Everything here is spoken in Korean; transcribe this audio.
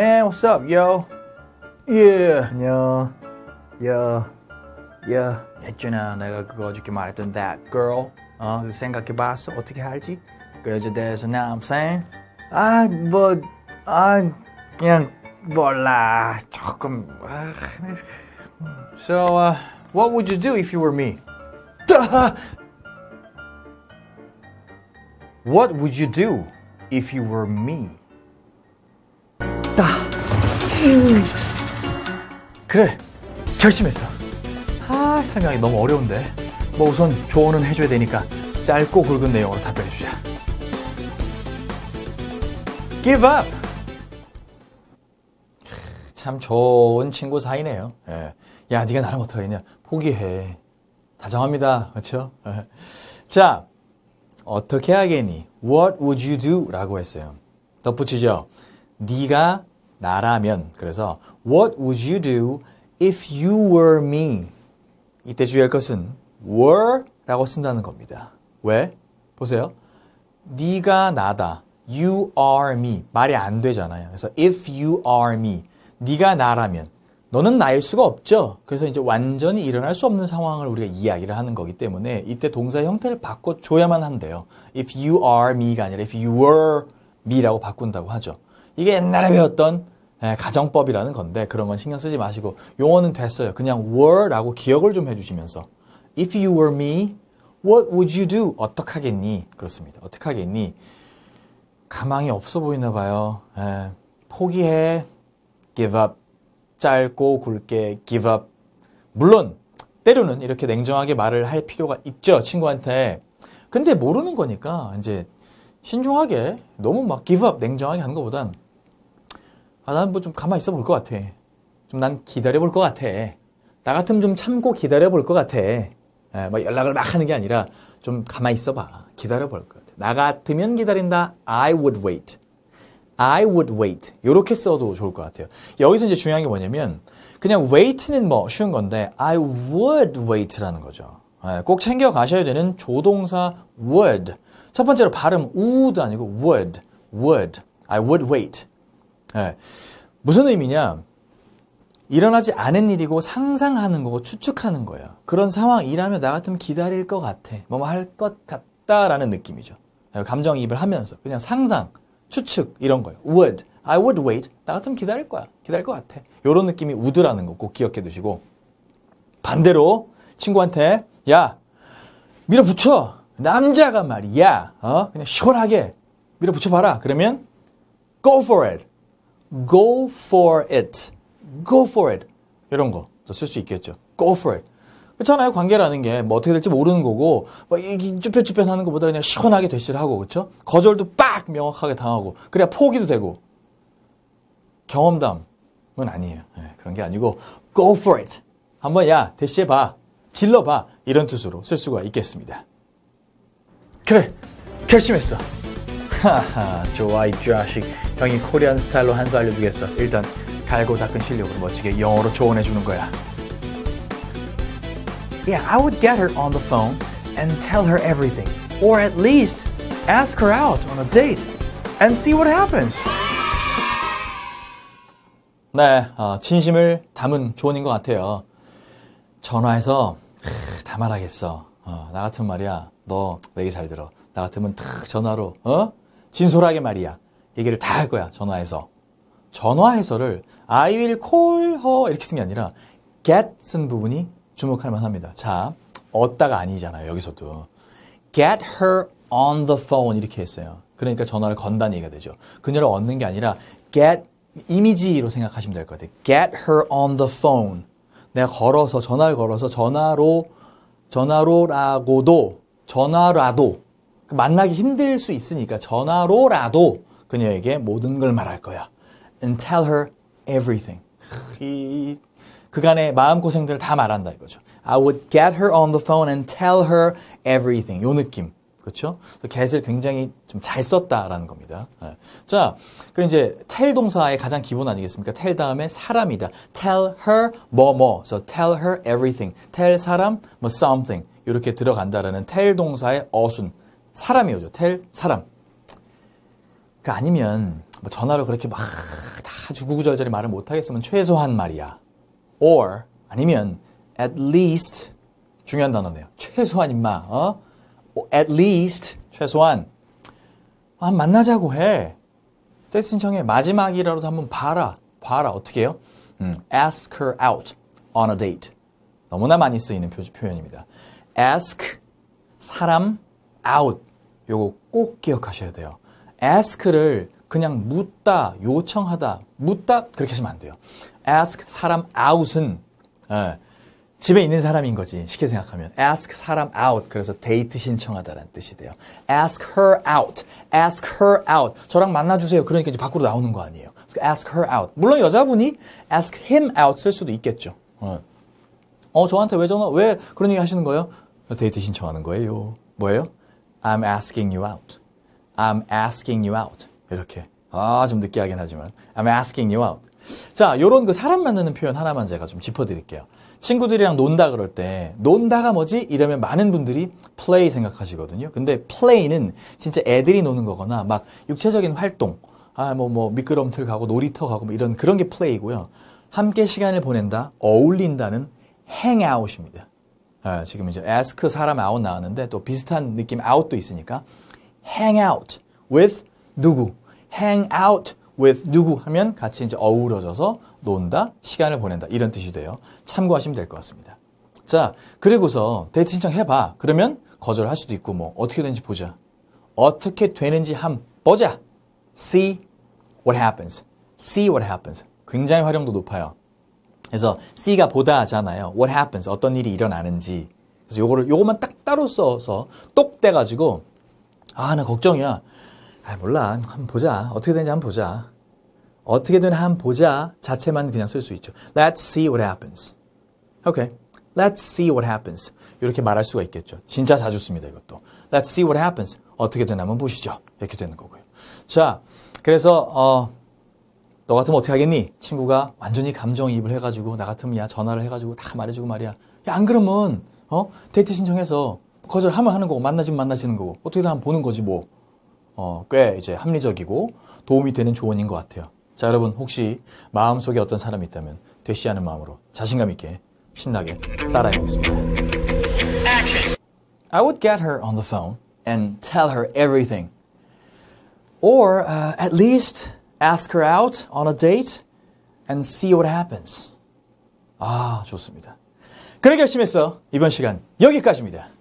man, what's up, yo? Yeah. Yeah. Yeah. Yeah. 있잖아, 내가 그거 어저께 말했던 that girl. 어, 생각해봤어? 어떻게 할지? 그 여자 대해서 now I'm saying? 아, 뭐, 아, 그냥 몰라. 조금. 아, So, uh, what would you do if you were me? what would you do if you were me? 없다. 그래, 결심했어. 아, 설명이 너무 어려운데. 뭐 우선 조언은 해줘야 되니까 짧고 굵은 내용으로 답변해주자. Give up! 참 좋은 친구 사이네요. 예. 야, 네가 나랑 어떻게했냐 포기해. 다정합니다. 그렇죠? 자, 어떻게 하겠니? What would you do? 라고 했어요. 덧붙이죠. 네가 나라면 그래서 What would you do if you were me? 이때 주의할 것은 were라고 쓴다는 겁니다. 왜? 보세요. 네가 나다. You are me. 말이 안 되잖아요. 그래서 if you are me. 네가 나라면 너는 나일 수가 없죠. 그래서 이제 완전히 일어날 수 없는 상황을 우리가 이야기를 하는 거기 때문에 이때 동사의 형태를 바꿔 줘야만 한대요. If you are me가 아니라 if you were me라고 바꾼다고 하죠. 이게 옛날에 배웠던 예, 가정법이라는 건데 그런 건 신경 쓰지 마시고 용어는 됐어요. 그냥 were라고 기억을 좀 해주시면서 If you were me, what would you do? 어떻게 하겠니? 그렇습니다. 어떻게 하겠니? 가망이 없어 보이나 봐요. 에, 예, 포기해. give up. 짧고 굵게 give up. 물론 때로는 이렇게 냉정하게 말을 할 필요가 있죠. 친구한테. 근데 모르는 거니까 이제 신중하게 너무 막 give up 냉정하게 하는 것보단 아, 난 뭐 좀 가만히 있어 볼 것 같아. 좀 난 기다려 볼 것 같아. 나 같으면 좀 참고 기다려 볼 것 같아. 예, 막 뭐 연락을 막 하는 게 아니라 좀 가만히 있어 봐. 기다려 볼 것 같아. 나 같으면 기다린다. I would wait. I would wait. 이렇게 써도 좋을 것 같아요. 여기서 이제 중요한 게 뭐냐면 그냥 wait는 뭐 쉬운 건데 I would wait라는 거죠. 예, 꼭 챙겨 가셔야 되는 조동사 would. 첫 번째로 발음 would 아니고 would. would. I would wait. 네. 무슨 의미냐? 일어나지 않은 일이고 상상하는 거고 추측하는 거야. 그런 상황이라면 나 같으면 기다릴 것 같아. 뭐뭐 할 것 같다라는 느낌이죠. 감정이입을 하면서 그냥 상상, 추측 이런 거예요. would, I would wait. 나 같으면 기다릴 거야. 기다릴 것 같아. 이런 느낌이 would라는 거 꼭 기억해 두시고 반대로 친구한테 야 밀어붙여 남자가 말이야 어 그냥 시원하게 밀어붙여 봐라 그러면 go for it go for it. go for it. 이런 거 쓸 수 있겠죠. go for it. 그렇잖아요. 관계라는 게뭐 어떻게 될지 모르는 거고 막 뭐 쭈뼛쭈뼛 하는 것보다 그냥 시원하게 대시를 하고 그쵸 거절도 빡 명확하게 당하고 그래야 포기도 되고 경험담은 아니에요. 네, 그런 게 아니고 go for it. 한번 야 대시해봐. 질러봐. 이런 뜻으로 쓸 수가 있겠습니다. 그래 결심했어. 하하 좋아 이 자식. 형이 코리안 스타일로 한수 알려주겠어. 일단 갈고 닦은 실력으로 멋지게 영어로 조언해 주는 거야. Yeah, I would get her on the phone and tell her everything. Or at least ask her out on a date and see what happens. 네, 어, 진심을 담은 조언인 것 같아요. 전화해서 다 말하겠어. 어, 나 같은 말이야. 너 얘기 잘 들어. 나 같으면 탁 전화로 어? 진솔하게 말이야. 얘기를 다 할 거야. 전화해서. 전화해서를 I will call her 이렇게 쓴 게 아니라 get 쓴 부분이 주목할 만합니다. 자, 얻다가 아니잖아요. 여기서도. get her on the phone 이렇게 했어요. 그러니까 전화를 건다는 얘기가 되죠. 그녀를 얻는 게 아니라 get 이미지로 생각하시면 될 것 같아요. get her on the phone. 내가 걸어서 전화를 걸어서 전화로 전화로라고도 전화라도 만나기 힘들 수 있으니까 전화로라도 그녀에게 모든 걸 말할 거야. And tell her everything. 그간의 마음고생들을 다 말한다 이거죠. I would get her on the phone and tell her everything. 요 느낌. 그렇죠? get을 굉장히 좀 잘 썼다라는 겁니다. 자, 그럼 이제 tell 동사의 가장 기본 아니겠습니까? tell 다음에 사람이다. tell her 뭐 뭐. so tell her everything. tell 사람 뭐 something. 이렇게 들어간다라는 tell 동사의 어순. 사람이 오죠. tell 사람. 그 아니면 뭐 전화로 그렇게 막 다 주구구절절히 말을 못하겠으면 최소한 말이야. Or 아니면 at least 중요한 단어네요. 최소한 임마. 어? 어 at least 최소한 아, 만나자고 해. 데이트 신청해. 마지막이라도 한번 봐라. 봐라. 어떻게 해요? 음, ask her out on a date. 너무나 많이 쓰이는 표, 표 현입니다 ask 사람 out 요거 꼭 기억하셔야 돼요. ask를 그냥 묻다, 요청하다, 묻다 그렇게 하시면 안 돼요. ask 사람 out은 예, 집에 있는 사람인 거지 쉽게 생각하면 ask 사람 out 그래서 데이트 신청하다라는 뜻이 돼요. ask her out, ask her out 저랑 만나주세요. 그러니까 이제 밖으로 나오는 거 아니에요. ask her out 물론 여자분이 ask him out 쓸 수도 있겠죠. 예. 어, 저한테 왜 전화 왜 그런 얘기 하시는 거예요? 데이트 신청하는 거예요. 뭐예요? I'm asking you out. I'm asking you out. 이렇게. 아, 좀 느끼하긴 하지만. I'm asking you out. 자, 요런 그 사람 만나는 표현 하나만 제가 좀 짚어드릴게요. 친구들이랑 논다 그럴 때, 논다가 뭐지? 이러면 많은 분들이 play 생각하시거든요. 근데 play는 진짜 애들이 노는 거거나 막 육체적인 활동, 아, 뭐, 뭐, 미끄럼틀 가고 놀이터 가고 뭐 이런 그런 게 play이고요. 함께 시간을 보낸다, 어울린다는 hangout입니다. 아, 지금 이제 ask 사람 out 나왔는데 또 비슷한 느낌 out도 있으니까 hang out with 누구 hang out with 누구 하면 같이 이제 어우러져서 논다, 시간을 보낸다 이런 뜻이 돼요. 참고하시면 될 것 같습니다. 자, 그리고서 데이트 신청 해봐. 그러면 거절할 수도 있고 뭐 어떻게 되는지 보자. 어떻게 되는지 한 보자. See what happens. See what happens. 굉장히 활용도 높아요. 그래서 see가 보다잖아요. 하 What happens. 어떤 일이 일어나는지. 그래서 요거를 요것만 딱 따로 써서 똑떼 가지고 아, 나 걱정이야. 아, 몰라. 한번 보자. 어떻게 되는지 한번 보자. 어떻게 되는지 한번 보자 자체만 그냥 쓸 수 있죠. Let's see what happens. Okay. Let's see what happens. 이렇게 말할 수가 있겠죠. 진짜 자주 씁니다, 이것도. Let's see what happens. 어떻게든 한번 보시죠. 이렇게 되는 거고요. 자, 그래서 어, 너 같으면 어떻게 하겠니? 친구가 완전히 감정이입을 해가지고 나 같으면 야 전화를 해가지고 다 말해주고 말이야. 야안 그러면 어 데이트 신청해서 거절하면 하는 거고 만나지면 만나지는 거고 어떻게든 한번 보는 거지 뭐. 어, 꽤 이제 합리적이고 도움이 되는 조언인 것 같아요. 자, 여러분 혹시 마음속에 어떤 사람이 있다면 되시하는 마음으로 자신감 있게 신나게 따라해 보겠습니다. I would get her on the phone and tell her everything. Or uh, at least ask her out on a date and see what happens. 아, 좋습니다. 그래 결심했어. 이번 시간 여기까지입니다.